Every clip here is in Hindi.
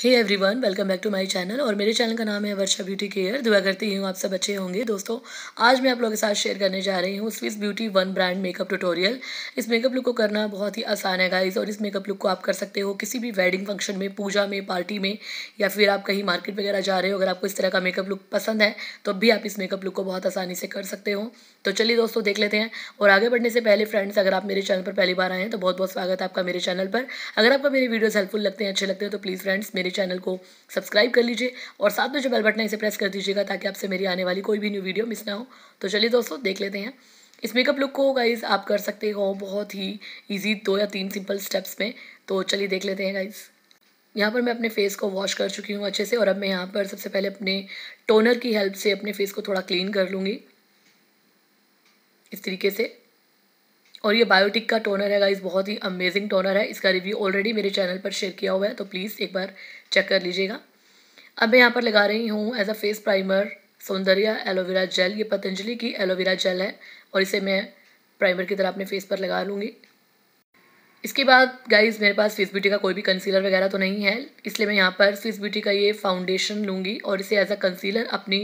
hey everyone welcome back to my channel और मेरे चैनल का नाम है वर्षा ब्यूटी केयर दुआ करती हूँ आप सब अच्छे होंगे दोस्तों आज मैं आप लोगों के साथ शेयर करने जा रही हूँ Swiss beauty one brand makeup tutorial इस मेकअप लुक को करना बहुत ही आसान है गाइज और इस मेकअप लुक को आप कर सकते हो किसी भी वेडिंग फंक्शन में पूजा में पार्टी में या फिर आप कहीं मार्केट वगैरह जा रहे हो अगर आपको इस तरह का मेकअप लुक पसंद है तो भी आप इस मेकअप लुक को बहुत आसानी से कर सकते हो तो चलिए दोस्तों देख लेते हैं और आगे बढ़ने से पहले फ्रेंड्स अगर आप मेरे चैनल पर पहली बार आए हैं तो बहुत बहुत स्वागत है आपका मेरे चैनल पर अगर आपको मेरे वीडियोज़ हेल्पफुल लगते हैं अच्छे लगते हैं तो प्लीज़ फ्रेंड्स मेरे चैनल को सब्सक्राइब कर लीजिए और साथ में जो बेल बटन इसे प्रेस कर दीजिएगा ताकि आपसे मेरी आने वाली कोई भी न्यू वीडियो मिस ना हो तो चलिए दोस्तों देख लेते हैं इस मेकअप लुक को गाइज़ आप कर सकते हो बहुत ही ईजी दो या तीन सिंपल स्टेप्स में तो चलिए देख लेते हैं गाइज़ यहाँ पर मैं अपने फेस को वॉश कर चुकी हूँ अच्छे से और अब मैं यहाँ पर सबसे पहले अपने टोनर की हेल्प से अपने फेस को थोड़ा क्लीन कर लूँगी इस तरीके से और ये बायोटिक का टोनर है गाइज बहुत ही अमेजिंग टोनर है इसका रिव्यू ऑलरेडी मेरे चैनल पर शेयर किया हुआ है तो प्लीज़ एक बार चेक कर लीजिएगा अब मैं यहाँ पर लगा रही हूँ as a face primer Saundarya aloe vera gel ये पतंजलि की एलोवेरा जेल है और इसे मैं प्राइमर की तरह अपने फेस पर लगा लूँगी इसके बाद गाइज मेरे पास स्विस ब्यूटी का कोई भी कंसीलर वगैरह तो नहीं है इसलिए मैं यहाँ पर स्विस ब्यूटी का ये फाउंडेशन लूँगी और इसे एज अ कंसीलर अपनी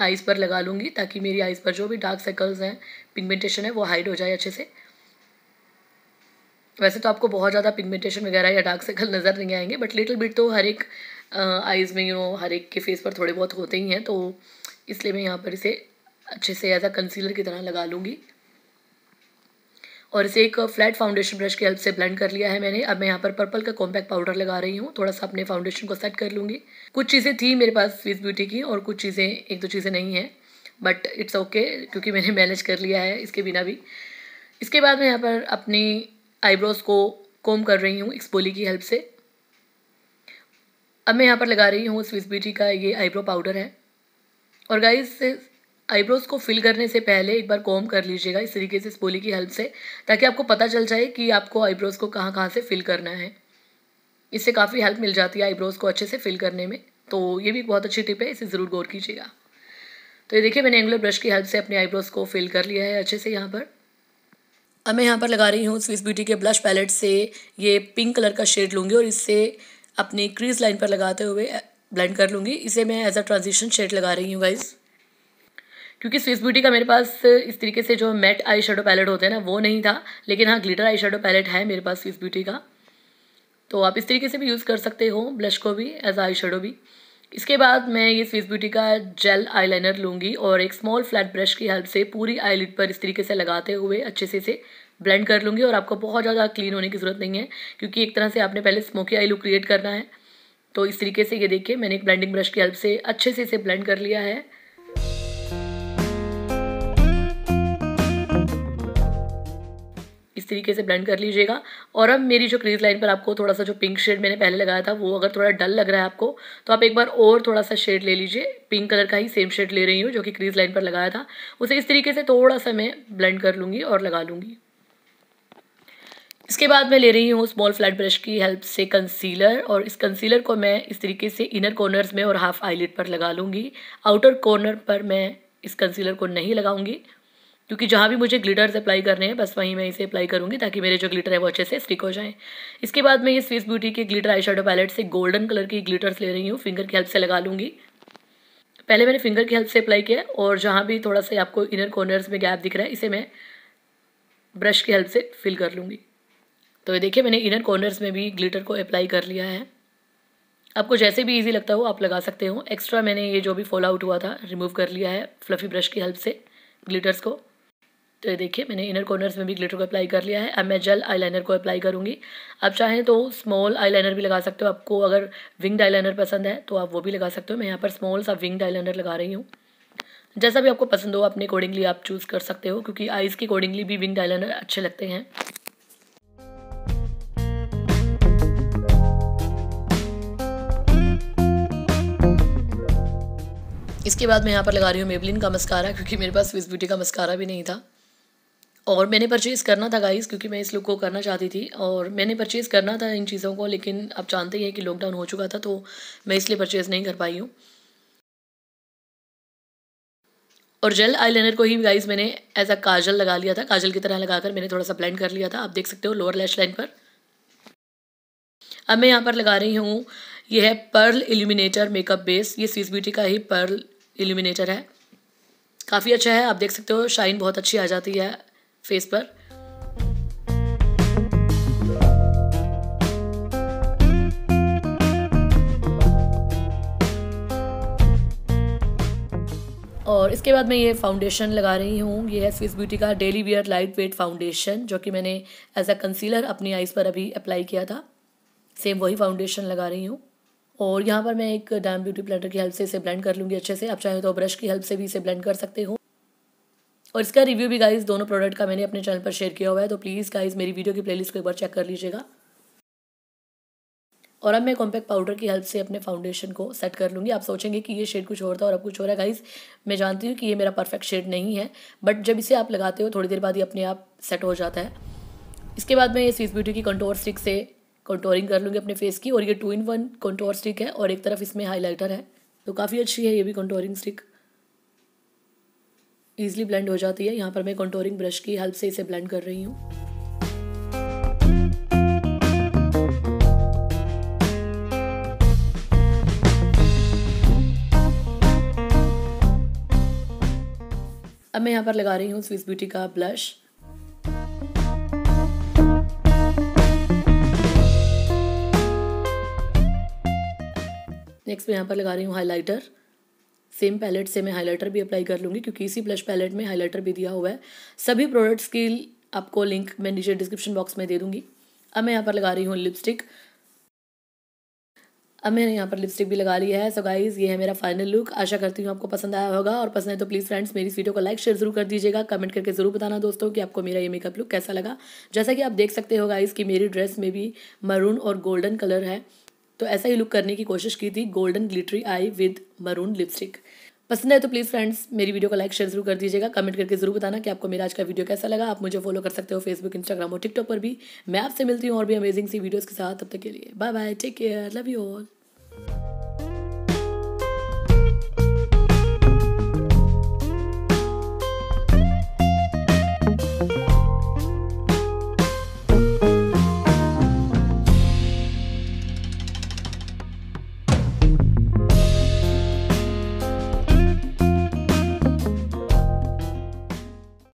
आइज़ पर लगा लूँगी ताकि मेरी आइज़ पर जो भी डार्क सर्कल्स हैं पिगमेंटेशन है वो हाइड हो जाए अच्छे से वैसे तो आपको बहुत ज़्यादा पिगमेंटेशन वगैरह या डार्क सर्कल नज़र नहीं आएंगे बट लिटिल बिट तो हर एक आइज़ में यू नो हर एक के फेस पर थोड़े बहुत होते ही हैं तो इसलिए मैं यहाँ पर इसे अच्छे से एज अ कंसीलर की तरह लगा लूँगी और इसे एक फ्लैट फाउंडेशन ब्रश की हेल्प से ब्लेंड कर लिया है मैंने अब मैं यहाँ पर पर्पल का कॉम्पैक्ट पाउडर लगा रही हूँ थोड़ा सा अपने फाउंडेशन को सेट कर लूँगी कुछ चीज़ें थी मेरे पास फीस ब्यूटी की और कुछ चीज़ें एक दो चीज़ें नहीं हैं बट इट्स ओके क्योंकि मैंने मैनेज कर लिया है इसके बिना भी इसके बाद मैं यहाँ पर अपनी आईब्रोज को कोम कर रही हूँ एक्सपोली की हेल्प से अब मैं यहाँ पर लगा रही हूँ स्विस बीटी का ये आईब्रो पाउडर है और गाइस आईब्रोज को फिल करने से पहले एक बार कॉम कर लीजिएगा इस तरीके से स्पोली की हेल्प से ताकि आपको पता चल जाए कि आपको आईब्रोज को कहाँ कहाँ से फिल करना है इससे काफ़ी हेल्प मिल जाती है आईब्रोज को अच्छे से फिल करने में तो ये भी बहुत अच्छी टिप है इसे ज़रूर गौर कीजिएगा तो ये देखिए मैंने एंगुलर ब्रश की हेल्प से अपने आईब्रोज को फिल कर लिया है अच्छे से यहाँ पर अब मैं यहाँ पर लगा रही हूँ स्विस ब्यूटी के ब्लश पैलेट से ये पिंक कलर का शेड लूँगी और इससे अपनी क्रीज लाइन पर लगाते हुए ब्लेंड कर लूँगी इसे मैं एज अ ट्रांजिशन शेड लगा रही हूँ गाइज़ क्योंकि स्विस ब्यूटी का मेरे पास इस तरीके से जो मेट आई शेडो पैलेट होते हैं ना वो नहीं था लेकिन हाँ ग्लिटर आई शेडो पैलेट है मेरे पास स्विस ब्यूटी का तो आप इस तरीके से भी यूज़ कर सकते हो ब्लश को भी एज आई शेडो भी इसके बाद मैं ये स्विस ब्यूटी का जेल आईलाइनर लूँगी और एक स्मॉल फ्लैट ब्रश की हेल्प से पूरी आईलिड पर इस तरीके से लगाते हुए अच्छे से इसे ब्लेंड कर लूँगी और आपको बहुत ज़्यादा क्लीन होने की ज़रूरत नहीं है क्योंकि एक तरह से आपने पहले स्मोकी आई लुक क्रिएट करना है तो इस तरीके से ये देखिए मैंने एक ब्लेंडिंग ब्रश की हेल्प से अच्छे से इसे ब्लेंड कर लिया है तरीके से ब्लेंड कर लीजिएगा और अब मेरी जो क्रीज लाइन पर आपको थोड़ा सा जो पिंक शेड मैंने पहले लगाया था वो अगर थोड़ा डल लग रहा है आपको तो आप एक बार और थोड़ा सा शेड ले लीजिए पिंक कलर का ही सेम शेड ले रही हूँ जो कि क्रीज लाइन पर लगाया था उसे इस तरीके से थोड़ा सा मैं ब्लेंड कर लूँगी और लगा लूँगी इसके बाद मैं ले रही हूँ स्मॉल फ्लैट ब्रश की हेल्प से कंसीलर और इस कंसीलर को मैं इस तरीके से इनर कॉर्नर्स में और हाफ आईलिट पर लगा लूँगी आउटर कॉर्नर पर मैं इस कंसीलर को नहीं लगाऊंगी क्योंकि जहाँ भी मुझे ग्लिटर्स अप्लाई करने हैं बस वहीं मैं इसे अप्लाई करूँगी ताकि मेरे जो ग्लिटर है वो अच्छे से स्टिक हो जाए इसके बाद मैं ये स्विस ब्यूटी के ग्लिटर आई शेडो पैलेट से गोल्डन कलर की ग्लिटर्स ले रही हूँ फिंगर की हेल्प से लगा लूँगी पहले मैंने फिंगर की हेल्प से अप्लाई किया और जहाँ भी थोड़ा सा आपको इनर कॉर्नर्स में गैप दिख रहा है इसे मैं ब्रश की हेल्प से फिल कर लूँगी तो ये देखिए मैंने इनर कॉर्नर्स में भी ग्लिटर को अप्लाई कर लिया है आपको जैसे भी इजी लगता हो आप लगा सकते हो एक्स्ट्रा मैंने ये जो भी फॉल आउट हुआ था रिमूव कर लिया है फ्लफ़ी ब्रश की हेल्प से ग्लिटर्स को तो देखिए मैंने इनर कॉर्नर्स में भी ग्लिटर को अप्लाई कर लिया है अब मैं जेल आईलाइनर को अप्लाई करूँगी आप चाहें तो स्मॉल आईलाइनर भी लगा सकते हो आपको अगर विंगड आईलाइनर पसंद है तो आप वो भी लगा सकते हो मैं यहाँ पर स्मॉल सा विंगड आईलाइनर लगा रही हूँ जैसा भी आपको पसंद हो अपने अकॉर्डिंगली आप चूज़ कर सकते हो क्योंकि आइज़ के अकॉर्डिंगली भी विंगड आईलाइनर अच्छे लगते हैं इसके बाद मैं यहाँ पर लगा रही हूँ मेबलिन का मस्कारा क्योंकि मेरे पास स्विस ब्यूटी का मस्कारा भी नहीं था और मैंने परचेज़ करना था गाइस क्योंकि मैं इस लुक को करना चाहती थी और मैंने परचेज़ करना था इन चीज़ों को लेकिन आप जानते ही हैं कि लॉकडाउन हो चुका था तो मैं इसलिए परचेज़ नहीं कर पाई हूँ और जेल आईलाइनर को ही गाइस मैंने एज अ काजल लगा लिया था काजल की तरह लगाकर मैंने थोड़ा सा ब्लेंड कर लिया था आप देख सकते हो लोअर लैश लाइन पर अब मैं यहाँ पर लगा रही हूँ ये है पर्ल इल्यूमिनेटर मेकअप बेस ये स्विस ब्यूटी का ही पर्ल इल्यूमिनेटर है काफ़ी अच्छा है आप देख सकते हो शाइन बहुत अच्छी आ जाती है फेस पर और इसके बाद मैं ये फाउंडेशन लगा रही हूँ ये है स्विस ब्यूटी का daily wear light weight foundation जो कि मैंने एज अ कंसीलर अपनी आईज पर अभी अप्लाई किया था सेम वही फाउंडेशन लगा रही हूँ और यहाँ पर मैं एक डैम ब्यूटी प्लेटर की हेल्प से इसे ब्लेंड कर लूँगी अच्छे से आप चाहे तो ब्रश की हेल्प से भी इसे ब्लेंड कर सकते हो और इसका रिव्यू भी गाइज दोनों प्रोडक्ट का मैंने अपने चैनल पर शेयर किया हुआ है तो प्लीज़ गाइज मेरी वीडियो की प्लेलिस्ट को एक बार चेक कर लीजिएगा और अब मैं कॉम्पैक्ट पाउडर की हेल्प से अपने फाउंडेशन को सेट कर लूँगी आप सोचेंगे कि ये शेड कुछ और था और अब कुछ हो रहा है गाइज मैं जानती हूँ कि ये मेरा परफेक्ट शेड नहीं है बट जब इसे आप लगाते हो थोड़ी देर बाद ये अपने आप सेट हो जाता है इसके बाद मैं ये स्वीस ब्यूटी की कंटोर स्टिक से कंट्रोलिंग कर लूँगी अपने फेस की और ये two in one contour stick है और एक तरफ इसमें हाईलाइटर है तो काफ़ी अच्छी है ये भी कंटोरिंग स्टिक ईजिली ब्लेंड हो जाती है यहाँ पर मैं कंटोरिंग ब्रश की हेल्प से इसे ब्लेंड कर रही हूँ अब मैं यहाँ पर लगा रही हूँ स्विस ब्यूटी का ब्लश नेक्स्ट मैं यहाँ पर लगा रही हूँ हाइलाइटर सेम पैलेट से मैं हाइलाइटर भी अप्लाई कर लूँगी क्योंकि इसी ब्लश पैलेट में हाइलाइटर भी दिया हुआ है सभी प्रोडक्ट्स की आपको लिंक मैं नीचे डिस्क्रिप्शन बॉक्स में दे दूँगी अब मैं यहाँ पर लगा रही हूँ लिपस्टिक अब मैंने यहाँ पर लिपस्टिक भी लगा लिया है सो गाइज़ ये है मेरा फाइनल लुक आशा करती हूँ आपको पसंद आया होगा और पसंद है तो प्लीज़ फ्रेंड्स मेरी वीडियो को लाइक शेयर जरूर कर दीजिएगा कमेंट करके ज़रूर बताना दोस्तों कि आपको मेरा ये मेकअप लुक कैसा लगा जैसा कि आप देख सकते हो गाइज़ कि मेरी ड्रेस में भी मरून और गोल्डन कलर है तो ऐसा ही लुक करने की कोशिश की थी golden glittery eye with maroon lipstick पसंद है तो प्लीज़ फ्रेंड्स मेरी वीडियो को लाइक शेयर जरूर कर दीजिएगा कमेंट करके जरूर बताना कि आपको मेरा आज का वीडियो कैसा लगा आप मुझे फॉलो कर सकते हो फेसबुक इंस्टाग्राम और टिकटॉक पर भी मैं आपसे मिलती हूँ और भी अमेजिंग सी वीडियोज़ के साथ तब तक के लिए bye bye take care love you all